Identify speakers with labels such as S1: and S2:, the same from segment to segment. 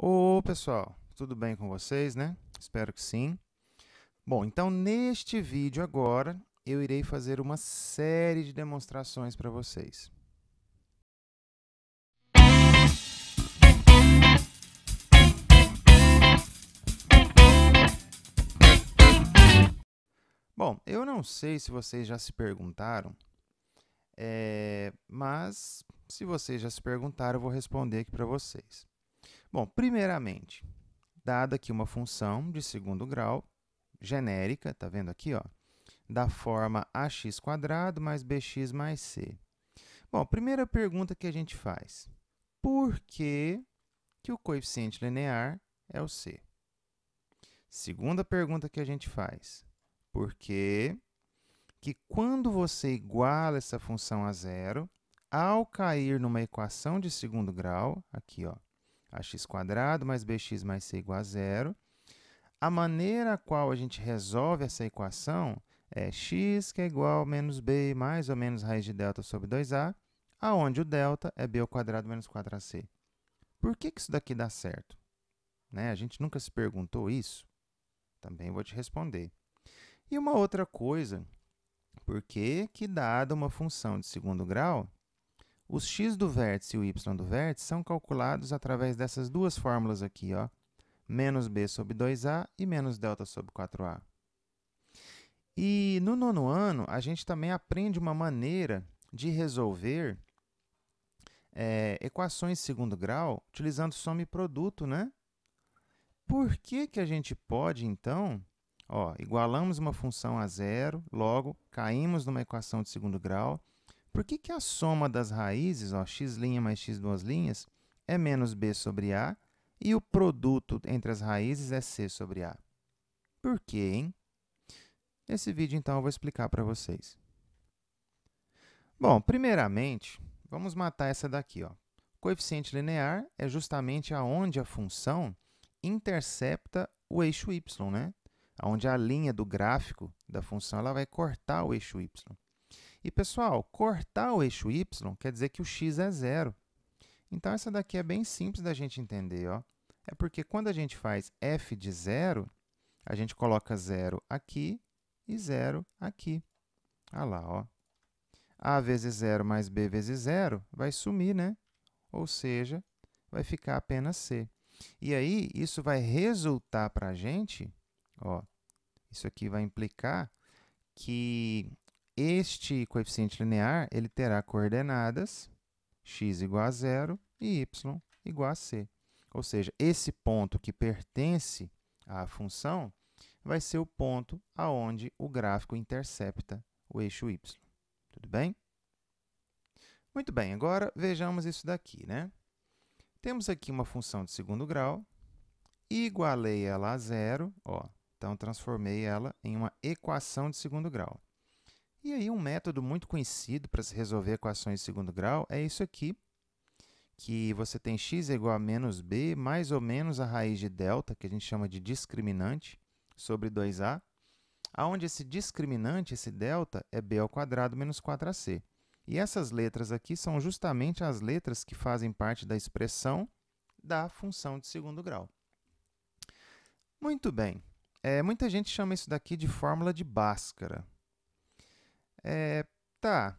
S1: Ô pessoal, tudo bem com vocês, né? Espero que sim. Bom, então neste vídeo agora eu irei fazer uma série de demonstrações para vocês. Bom, eu não sei se vocês já se perguntaram, é, mas se vocês já se perguntaram, eu vou responder aqui para vocês. Bom, primeiramente, dada aqui uma função de segundo grau genérica, tá vendo aqui, ó, da forma ax mais bx mais c. Bom, primeira pergunta que a gente faz, por que, que o coeficiente linear é o c? Segunda pergunta que a gente faz, por que, que quando você iguala essa função a zero, ao cair numa equação de segundo grau, aqui, ó, ax² mais bx mais c igual a zero. A maneira a qual a gente resolve essa equação é x que é igual a menos b mais ou menos raiz de delta sobre 2a, aonde o delta é b menos 4ac. Por que, que isso daqui dá certo? Né? A gente nunca se perguntou isso? Também vou te responder. E uma outra coisa, por que que dada uma função de segundo grau, os x do vértice e o y do vértice são calculados através dessas duas fórmulas aqui, ó, menos b sobre 2a e menos delta sobre 4a. E no nono ano, a gente também aprende uma maneira de resolver é, equações de segundo grau utilizando soma e produto, né? Por que, que a gente pode, então, ó, igualamos uma função a zero, logo caímos numa equação de segundo grau, por que, que a soma das raízes, ó, x' mais x duas linhas, é menos b sobre a e o produto entre as raízes é c sobre a? Por quê, hein? Nesse vídeo, então, eu vou explicar para vocês. Bom, primeiramente, vamos matar essa daqui. Ó. Coeficiente linear é justamente aonde a função intercepta o eixo y, né? onde a linha do gráfico da função ela vai cortar o eixo y. E pessoal, cortar o eixo y quer dizer que o x é zero. Então essa daqui é bem simples da gente entender. Ó. É porque quando a gente faz f de zero, a gente coloca zero aqui e zero aqui. Olha lá, ó. a vezes zero mais b vezes zero vai sumir, né? Ou seja, vai ficar apenas c. E aí, isso vai resultar para a gente, ó, isso aqui vai implicar que este coeficiente linear ele terá coordenadas x igual a zero e y igual a c. Ou seja, esse ponto que pertence à função vai ser o ponto aonde o gráfico intercepta o eixo y. Tudo bem? Muito bem, agora vejamos isso daqui. Né? Temos aqui uma função de segundo grau, igualei ela a zero, ó, então transformei ela em uma equação de segundo grau. E aí um método muito conhecido para se resolver equações de segundo grau é isso aqui, que você tem x é igual a menos b mais ou menos a raiz de delta, que a gente chama de discriminante, sobre 2a, aonde esse discriminante, esse delta, é b ao quadrado menos 4ac. E essas letras aqui são justamente as letras que fazem parte da expressão da função de segundo grau. Muito bem. É, muita gente chama isso daqui de fórmula de Bhaskara. É, tá.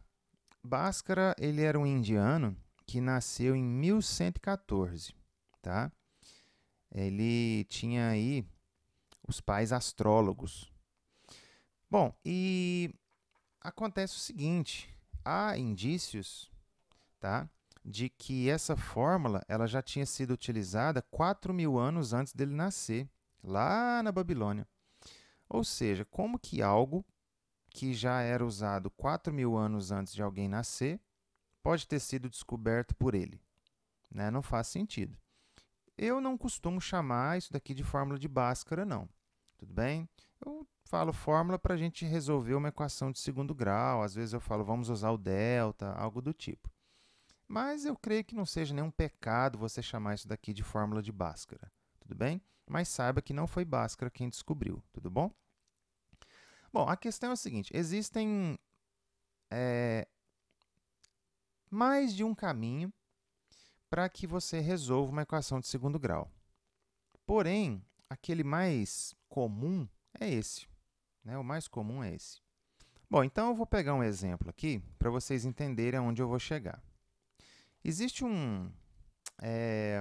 S1: Bhaskara, ele era um indiano que nasceu em 1114, tá? Ele tinha aí os pais astrólogos. Bom, e acontece o seguinte, há indícios, tá? De que essa fórmula ela já tinha sido utilizada 4 mil anos antes dele nascer, lá na Babilônia. Ou seja, como que algo que já era usado 4 mil anos antes de alguém nascer, pode ter sido descoberto por ele. Né? Não faz sentido. Eu não costumo chamar isso daqui de fórmula de Bhaskara, não. Tudo bem? Eu falo fórmula para a gente resolver uma equação de segundo grau. Às vezes eu falo, vamos usar o delta, algo do tipo. Mas eu creio que não seja nenhum pecado você chamar isso daqui de fórmula de Bhaskara. Tudo bem? Mas saiba que não foi Bhaskara quem descobriu. Tudo bom? Bom, a questão é a seguinte: existem é, mais de um caminho para que você resolva uma equação de segundo grau. Porém, aquele mais comum é esse. Né? O mais comum é esse. Bom, então eu vou pegar um exemplo aqui para vocês entenderem aonde eu vou chegar. Existe um, é,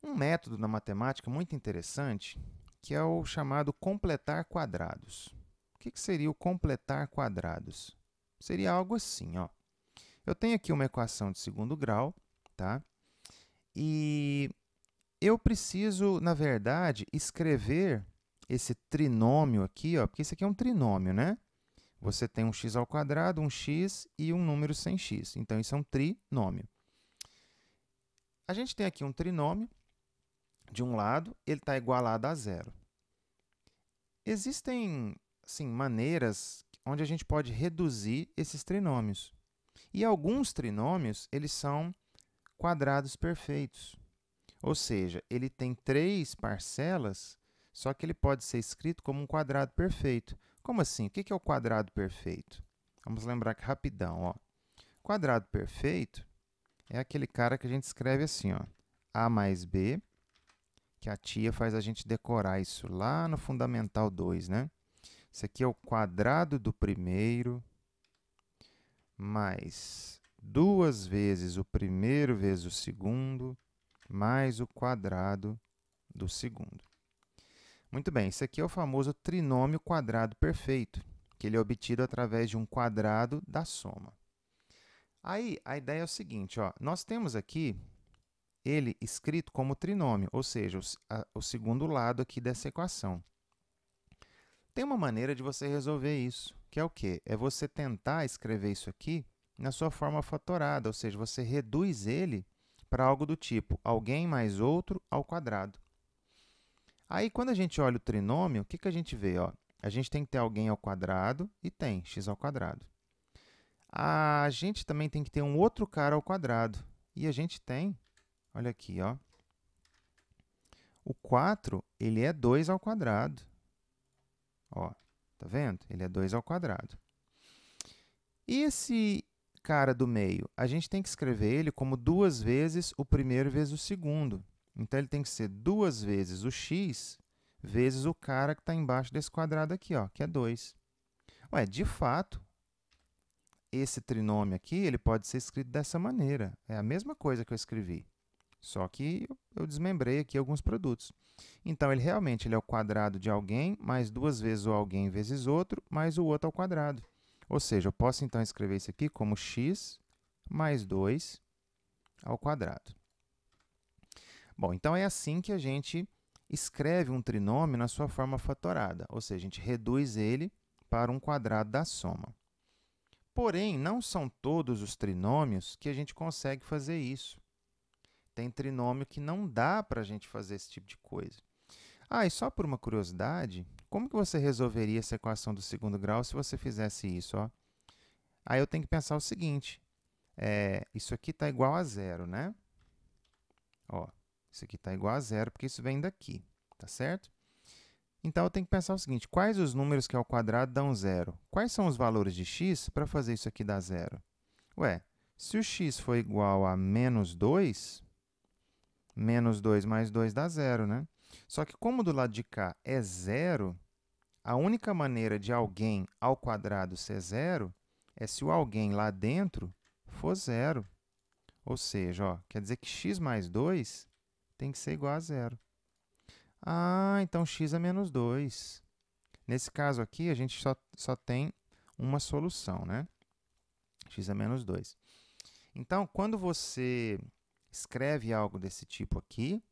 S1: um método na matemática muito interessante que é o chamado completar quadrados. O que, que seria o completar quadrados? Seria algo assim, ó. Eu tenho aqui uma equação de segundo grau, tá? E eu preciso, na verdade, escrever esse trinômio aqui, ó, porque isso aqui é um trinômio, né? Você tem um x ao quadrado, um x e um número sem x. Então, isso é um trinômio. A gente tem aqui um trinômio de um lado, ele está igualado a zero. Existem assim, maneiras onde a gente pode reduzir esses trinômios. E alguns trinômios, eles são quadrados perfeitos. Ou seja, ele tem três parcelas, só que ele pode ser escrito como um quadrado perfeito. Como assim? O que é o quadrado perfeito? Vamos lembrar aqui rapidão. Ó. Quadrado perfeito é aquele cara que a gente escreve assim, ó, a mais b que a tia faz a gente decorar isso lá no Fundamental 2, né? Isso aqui é o quadrado do primeiro mais duas vezes o primeiro vezes o segundo mais o quadrado do segundo. Muito bem, isso aqui é o famoso trinômio quadrado perfeito, que ele é obtido através de um quadrado da soma. Aí, a ideia é o seguinte, ó, nós temos aqui ele escrito como trinômio, ou seja, o, a, o segundo lado aqui dessa equação. Tem uma maneira de você resolver isso, que é o quê? É você tentar escrever isso aqui na sua forma fatorada, ou seja, você reduz ele para algo do tipo alguém mais outro ao quadrado. Aí, quando a gente olha o trinômio, o que, que a gente vê? Ó? A gente tem que ter alguém ao quadrado e tem x ao quadrado. A gente também tem que ter um outro cara ao quadrado. E a gente tem Olha aqui, ó. O 4, ele é 2 ao quadrado. Ó, tá vendo? Ele é 2 ao quadrado. E esse cara do meio? A gente tem que escrever ele como duas vezes o primeiro vezes o segundo. Então, ele tem que ser duas vezes o x vezes o cara que está embaixo desse quadrado aqui, ó, que é 2. Ué, de fato, esse trinômio aqui ele pode ser escrito dessa maneira. É a mesma coisa que eu escrevi. Só que eu desmembrei aqui alguns produtos. Então, ele realmente ele é o quadrado de alguém, mais duas vezes o alguém vezes outro, mais o outro ao quadrado. Ou seja, eu posso então escrever isso aqui como x mais 2 ao quadrado. Bom, então é assim que a gente escreve um trinômio na sua forma fatorada, ou seja, a gente reduz ele para um quadrado da soma. Porém, não são todos os trinômios que a gente consegue fazer isso. Tem trinômio que não dá para a gente fazer esse tipo de coisa. Ah, e só por uma curiosidade, como que você resolveria essa equação do segundo grau se você fizesse isso? Ó? Aí eu tenho que pensar o seguinte, é, isso aqui está igual a zero, né? Ó, isso aqui está igual a zero, porque isso vem daqui, tá certo? Então, eu tenho que pensar o seguinte, quais os números que ao quadrado dão zero? Quais são os valores de x para fazer isso aqui dar zero? Ué, se o x for igual a menos 2, Menos 2 mais 2 dá zero, né? Só que como do lado de cá é zero, a única maneira de alguém ao quadrado ser zero é se o alguém lá dentro for zero. Ou seja, ó, quer dizer que x mais 2 tem que ser igual a zero. Ah, então x é menos 2. Nesse caso aqui, a gente só, só tem uma solução, né? x é menos 2. Então, quando você escreve algo desse tipo aqui,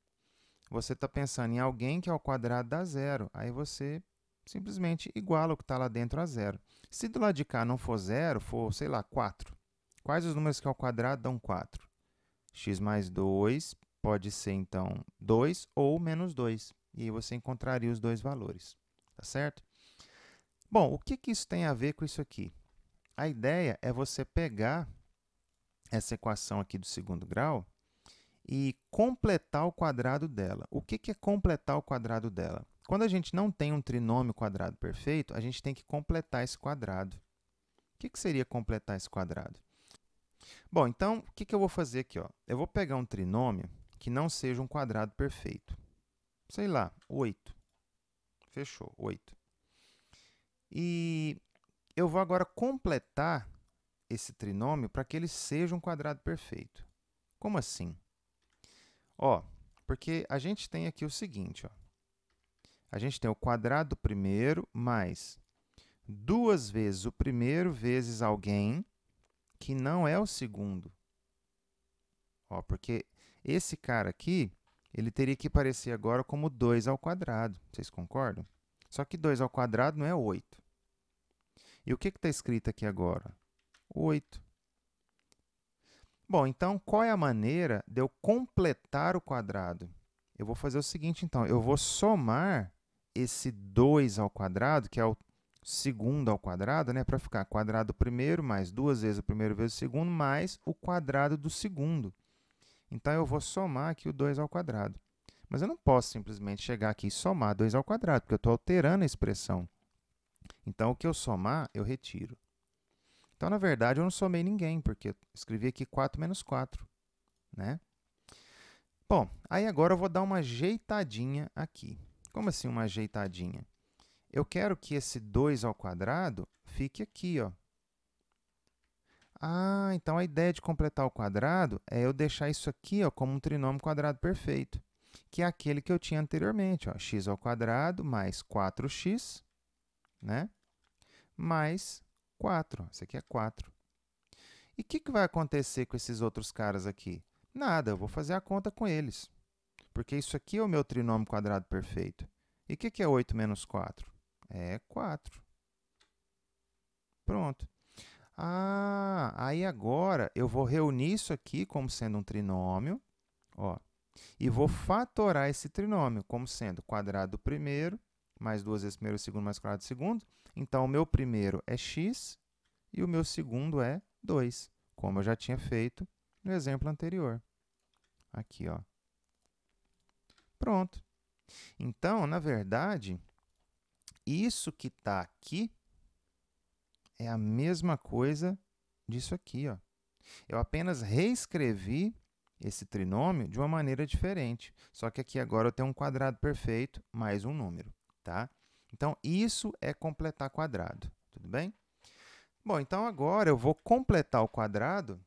S1: você está pensando em alguém que ao é quadrado dá zero. Aí você simplesmente iguala o que está lá dentro a zero. Se do lado de cá não for zero, for, sei lá, 4. Quais os números que ao é quadrado dão 4? x mais 2 pode ser, então, 2 ou menos 2. E aí você encontraria os dois valores. Tá certo? Bom, o que, que isso tem a ver com isso aqui? A ideia é você pegar essa equação aqui do segundo grau e completar o quadrado dela. O que, é completar o quadrado dela? Quando a gente não tem um trinômio quadrado perfeito, a gente tem que completar esse quadrado. O que, seria completar esse quadrado? Bom, então, o que, eu vou fazer aqui? Eu vou pegar um trinômio que não seja um quadrado perfeito. Sei lá, 8. Fechou, 8. E eu vou agora completar esse trinômio para que ele seja um quadrado perfeito. Como assim? Ó, porque a gente tem aqui o seguinte, ó. A gente tem o quadrado primeiro mais duas vezes o primeiro vezes alguém que não é o segundo. Ó, porque esse cara aqui, ele teria que parecer agora como 2 ao quadrado. Vocês concordam? Só que 2 ao quadrado não é 8. E o que está escrito aqui agora? 8. Bom, então qual é a maneira de eu completar o quadrado? Eu vou fazer o seguinte, então, eu vou somar esse 2 ao quadrado, que é o segundo ao quadrado, né, para ficar quadrado primeiro mais duas vezes o primeiro vezes o segundo mais o quadrado do segundo. Então eu vou somar aqui o 2 ao quadrado. Mas eu não posso simplesmente chegar aqui e somar 2 ao quadrado, porque eu estou alterando a expressão. Então o que eu somar, eu retiro. Então, na verdade, eu não somei ninguém, porque eu escrevi aqui 4 menos 4, né? Bom, aí agora eu vou dar uma ajeitadinha aqui. Como assim uma ajeitadinha? Eu quero que esse 2 ao quadrado fique aqui, ó. Ah, então a ideia de completar o quadrado é eu deixar isso aqui ó, como um trinômio quadrado perfeito, que é aquele que eu tinha anteriormente, ó, x ao quadrado mais 4x, né? Mais 4. Esse aqui é 4. E o que, que vai acontecer com esses outros caras aqui? Nada, eu vou fazer a conta com eles. Porque isso aqui é o meu trinômio quadrado perfeito. E o que, que é 8 menos 4? É 4. Pronto. Ah, aí agora eu vou reunir isso aqui como sendo um trinômio, ó, e vou fatorar esse trinômio como sendo quadrado do primeiro, mais duas vezes primeiro, segundo, mais quadrado do segundo, então, o meu primeiro é x e o meu segundo é 2, como eu já tinha feito no exemplo anterior. Aqui, ó. Pronto. Então, na verdade, isso que está aqui é a mesma coisa disso aqui. Ó. Eu apenas reescrevi esse trinômio de uma maneira diferente. Só que aqui agora eu tenho um quadrado perfeito mais um número. Tá? Então, isso é completar quadrado, tudo bem? Bom, então agora eu vou completar o quadrado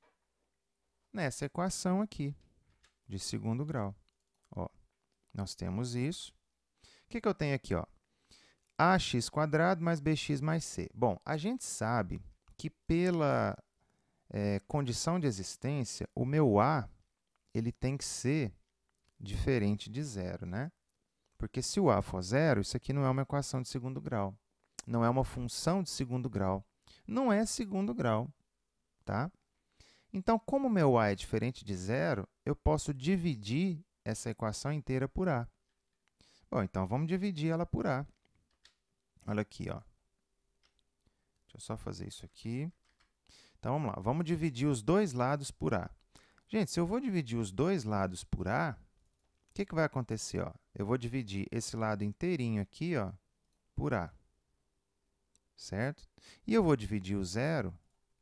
S1: nessa equação aqui, de segundo grau. Ó, nós temos isso. O que, que eu tenho aqui? Ó? ax quadrado mais bx mais c. Bom, a gente sabe que pela é, condição de existência, o meu a ele tem que ser diferente de zero, né? Porque se o A for zero, isso aqui não é uma equação de segundo grau. Não é uma função de segundo grau. Não é segundo grau, tá? Então, como meu A é diferente de zero, eu posso dividir essa equação inteira por A. Bom, então vamos dividir ela por A. Olha aqui, ó. Deixa eu só fazer isso aqui. Então vamos lá, vamos dividir os dois lados por A. Gente, se eu vou dividir os dois lados por A, que, que vai acontecer? Ó? Eu vou dividir esse lado inteirinho aqui ó, por A. Certo? E eu vou dividir o zero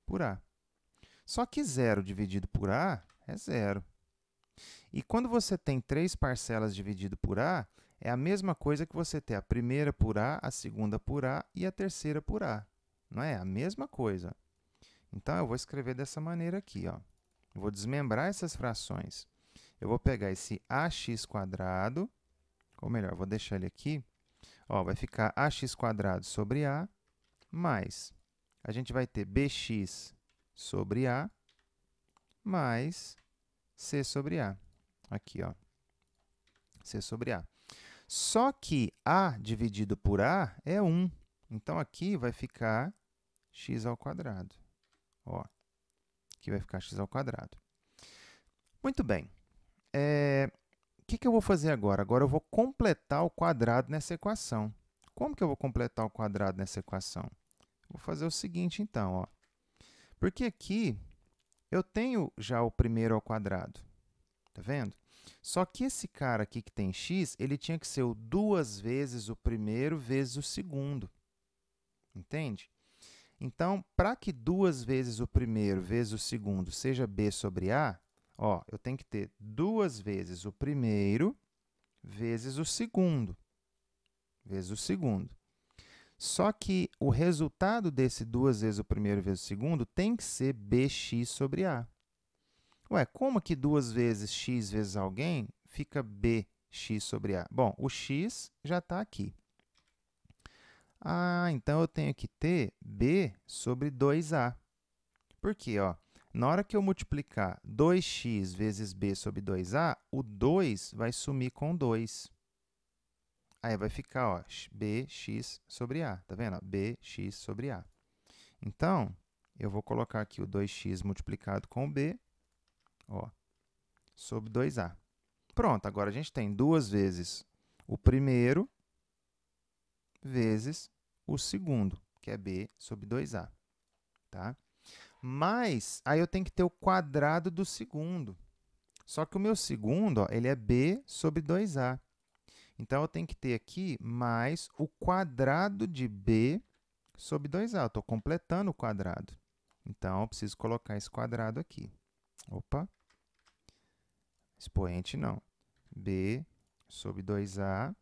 S1: por A. Só que zero dividido por A é zero. E quando você tem três parcelas dividido por A, é a mesma coisa que você ter a primeira por A, a segunda por A e a terceira por A. Não é? A mesma coisa. Então, eu vou escrever dessa maneira aqui. Ó. Eu vou desmembrar essas frações eu vou pegar esse ax quadrado, ou melhor, vou deixar ele aqui, ó, vai ficar ax quadrado sobre a, mais, a gente vai ter bx sobre a, mais c sobre a, aqui, ó, c sobre a. Só que a dividido por a é 1, então aqui vai ficar x ao quadrado, ó, aqui vai ficar x ao quadrado. Muito bem é, que, que eu vou fazer agora? Agora eu vou completar o quadrado nessa equação. Como que eu vou completar o quadrado nessa equação? Vou fazer o seguinte, então. Ó. Porque aqui eu tenho já o primeiro ao quadrado. Tá vendo? Só que esse cara aqui que tem x, ele tinha que ser o duas vezes o primeiro vezes o segundo. Entende? Então, para que duas vezes o primeiro vezes o segundo seja b sobre a, Ó, eu tenho que ter duas vezes o primeiro vezes o segundo, vezes o segundo. Só que o resultado desse duas vezes o primeiro vezes o segundo tem que ser bx sobre a. Ué, como que duas vezes x vezes alguém fica bx sobre a? Bom, o x já está aqui. Ah, então eu tenho que ter b sobre 2a. Por quê? Ó, na hora que eu multiplicar 2x vezes b sobre 2a, o 2 vai sumir com 2. Aí vai ficar ó, bx sobre a, tá vendo? bx sobre a. Então, eu vou colocar aqui o 2x multiplicado com b, ó, sobre 2a. Pronto, agora a gente tem duas vezes o primeiro vezes o segundo, que é b sobre 2a. Tá? Mas aí eu tenho que ter o quadrado do segundo. Só que o meu segundo, ó, ele é b sobre 2a. Então, eu tenho que ter aqui mais o quadrado de b sobre 2a. Estou completando o quadrado. Então, eu preciso colocar esse quadrado aqui. Opa! Expoente não. b sobre 2a.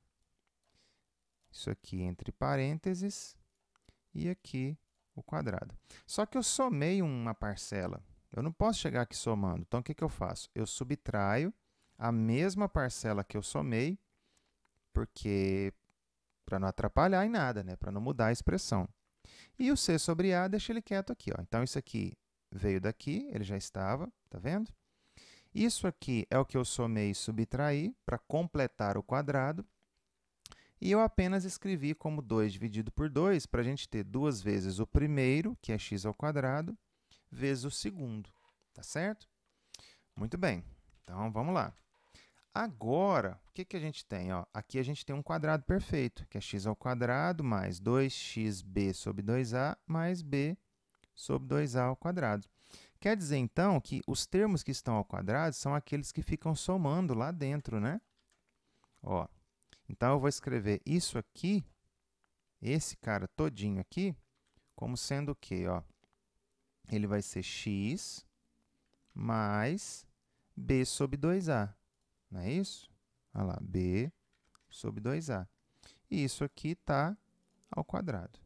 S1: Isso aqui entre parênteses. E aqui o quadrado. Só que eu somei uma parcela. Eu não posso chegar aqui somando. Então, o que, que eu faço? Eu subtraio a mesma parcela que eu somei, porque para não atrapalhar em nada, né? para não mudar a expressão. E o C sobre A deixa ele quieto aqui. Ó. Então, isso aqui veio daqui, ele já estava, tá vendo? Isso aqui é o que eu somei e subtraí para completar o quadrado. E eu apenas escrevi como 2 dividido por 2 para a gente ter duas vezes o primeiro, que é x ao quadrado, vezes o segundo, tá certo? Muito bem, então vamos lá. Agora, o que, que a gente tem? Ó, aqui a gente tem um quadrado perfeito, que é x ao quadrado mais 2xb sobre 2a mais b sobre 2a ao quadrado. Quer dizer, então, que os termos que estão ao quadrado são aqueles que ficam somando lá dentro, né? Ó, então, eu vou escrever isso aqui, esse cara todinho aqui, como sendo o quê? Ó, ele vai ser x mais b sobre 2a. Não é isso? Olha lá, b sobre 2a. E isso aqui está ao quadrado.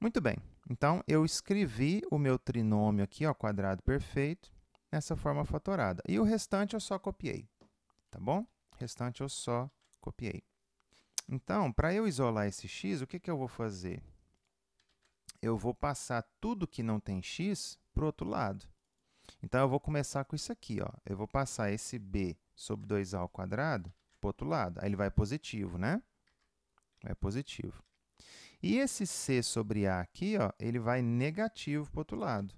S1: Muito bem. Então, eu escrevi o meu trinômio aqui, ó, quadrado perfeito, nessa forma fatorada. E o restante eu só copiei, tá bom? O restante eu só Copiei. Então, para eu isolar esse x, o que, que eu vou fazer? Eu vou passar tudo que não tem x para o outro lado. Então, eu vou começar com isso aqui. Ó. Eu vou passar esse b sobre 2a ao quadrado para o outro lado. Aí ele vai positivo, né? Vai positivo. E esse c sobre a aqui, ó, ele vai negativo para o outro lado.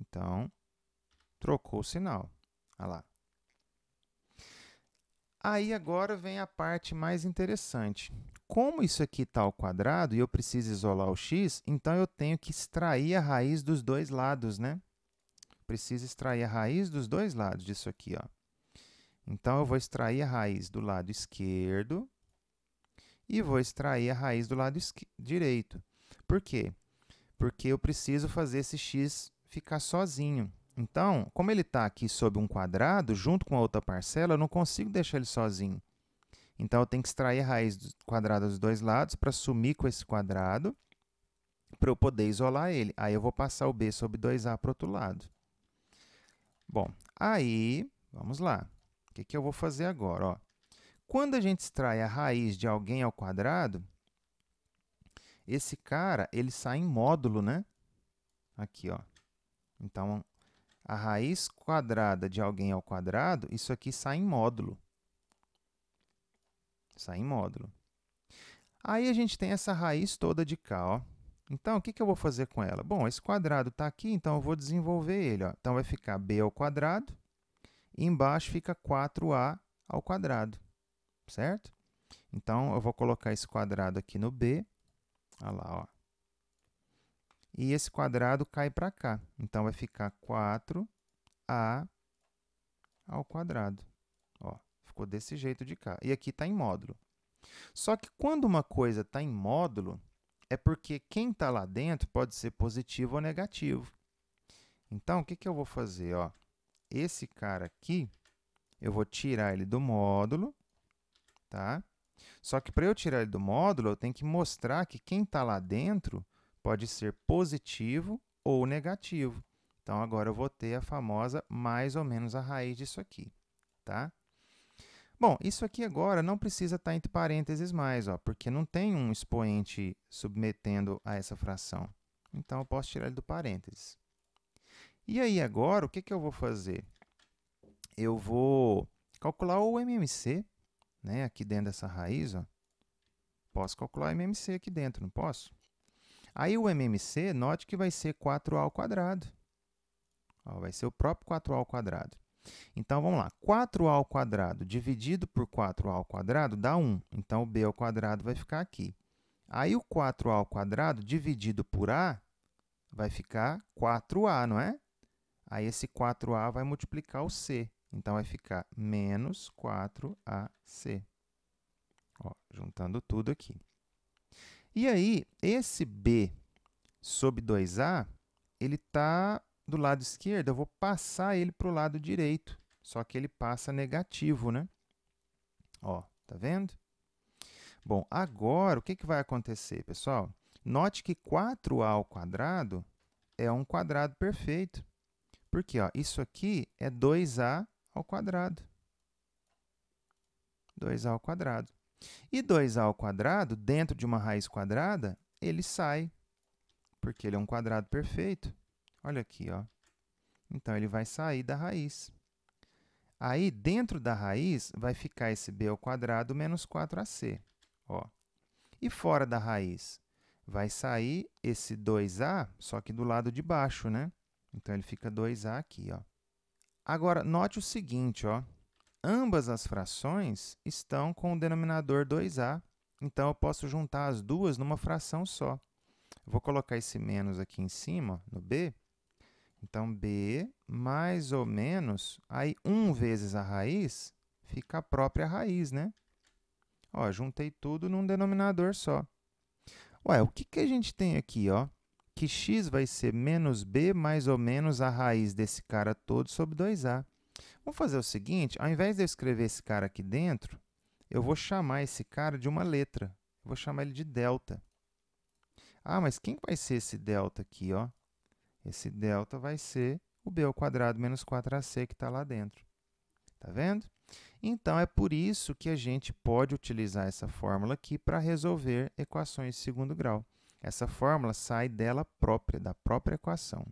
S1: Então, trocou o sinal. Olha lá. Aí agora vem a parte mais interessante. Como isso aqui está ao quadrado e eu preciso isolar o x, então eu tenho que extrair a raiz dos dois lados, né? Preciso extrair a raiz dos dois lados disso aqui, ó. Então, eu vou extrair a raiz do lado esquerdo e vou extrair a raiz do lado direito. Por quê? Porque eu preciso fazer esse x ficar sozinho. Então, como ele está aqui sob um quadrado, junto com a outra parcela, eu não consigo deixar ele sozinho. Então, eu tenho que extrair a raiz do quadrado dos dois lados para sumir com esse quadrado, para eu poder isolar ele. Aí, eu vou passar o b sobre 2a para o outro lado. Bom, aí, vamos lá. O que, que eu vou fazer agora? Ó? Quando a gente extrai a raiz de alguém ao quadrado, esse cara ele sai em módulo, né? Aqui, ó. Então, a raiz quadrada de alguém ao quadrado, isso aqui sai em módulo. Sai em módulo. Aí a gente tem essa raiz toda de cá, ó. Então, o que, que eu vou fazer com ela? Bom, esse quadrado está aqui, então eu vou desenvolver ele. Ó. Então, vai ficar b ao quadrado, e embaixo fica 4a ao quadrado, certo? Então, eu vou colocar esse quadrado aqui no b, olha lá, ó. E esse quadrado cai para cá. Então, vai ficar 4a ao quadrado. Ó, ficou desse jeito de cá. E aqui está em módulo. Só que quando uma coisa está em módulo, é porque quem está lá dentro pode ser positivo ou negativo. Então, o que, que eu vou fazer? Ó, esse cara aqui, eu vou tirar ele do módulo, tá? Só que para eu tirar ele do módulo, eu tenho que mostrar que quem está lá dentro pode ser positivo ou negativo. Então agora eu vou ter a famosa mais ou menos a raiz disso aqui, tá? Bom, isso aqui agora não precisa estar tá entre parênteses mais, ó, porque não tem um expoente submetendo a essa fração. Então eu posso tirar ele do parênteses. E aí agora, o que, que eu vou fazer? Eu vou calcular o MMC, né, aqui dentro dessa raiz, ó. Posso calcular o MMC aqui dentro, não posso? Aí o MMC, note que vai ser 4A ao quadrado. Ó, vai ser o próprio 4A ao quadrado. Então, vamos lá. 4A ao quadrado dividido por 4A ao quadrado dá 1. Então, o B ao quadrado vai ficar aqui. Aí, o 4A ao quadrado dividido por A vai ficar 4A, não é? Aí, esse 4A vai multiplicar o C. Então, vai ficar menos 4AC. Ó, juntando tudo aqui. E aí, esse B sobre 2A, ele está do lado esquerdo, eu vou passar ele para o lado direito. Só que ele passa negativo, né? Ó, tá vendo? Bom, agora o que, que vai acontecer, pessoal? Note que 4a ao quadrado é um quadrado perfeito. Porque ó, isso aqui é 2a ao quadrado. 2a ao quadrado. E 2a ao quadrado, dentro de uma raiz quadrada, ele sai, porque ele é um quadrado perfeito. Olha aqui, ó. Então, ele vai sair da raiz. Aí, dentro da raiz, vai ficar esse b ao quadrado menos 4ac. Ó. E fora da raiz? Vai sair esse 2a, só que do lado de baixo, né? Então, ele fica 2a aqui. Ó. Agora, note o seguinte, ó ambas as frações estão com o denominador 2a, então eu posso juntar as duas numa fração só. Eu vou colocar esse menos aqui em cima, no b. Então, b mais ou menos, aí 1 vezes a raiz, fica a própria raiz, né? Ó, juntei tudo num denominador só. Ué, o que, que a gente tem aqui, ó? Que x vai ser menos b mais ou menos a raiz desse cara todo sobre 2a. Vou fazer o seguinte, ao invés de eu escrever esse cara aqui dentro, eu vou chamar esse cara de uma letra. Eu vou chamar ele de delta. Ah, mas quem vai ser esse delta aqui, ó? Esse delta vai ser o b ao quadrado menos 4ac que está lá dentro. Tá vendo? Então, é por isso que a gente pode utilizar essa fórmula aqui para resolver equações de segundo grau. Essa fórmula sai dela própria, da própria equação.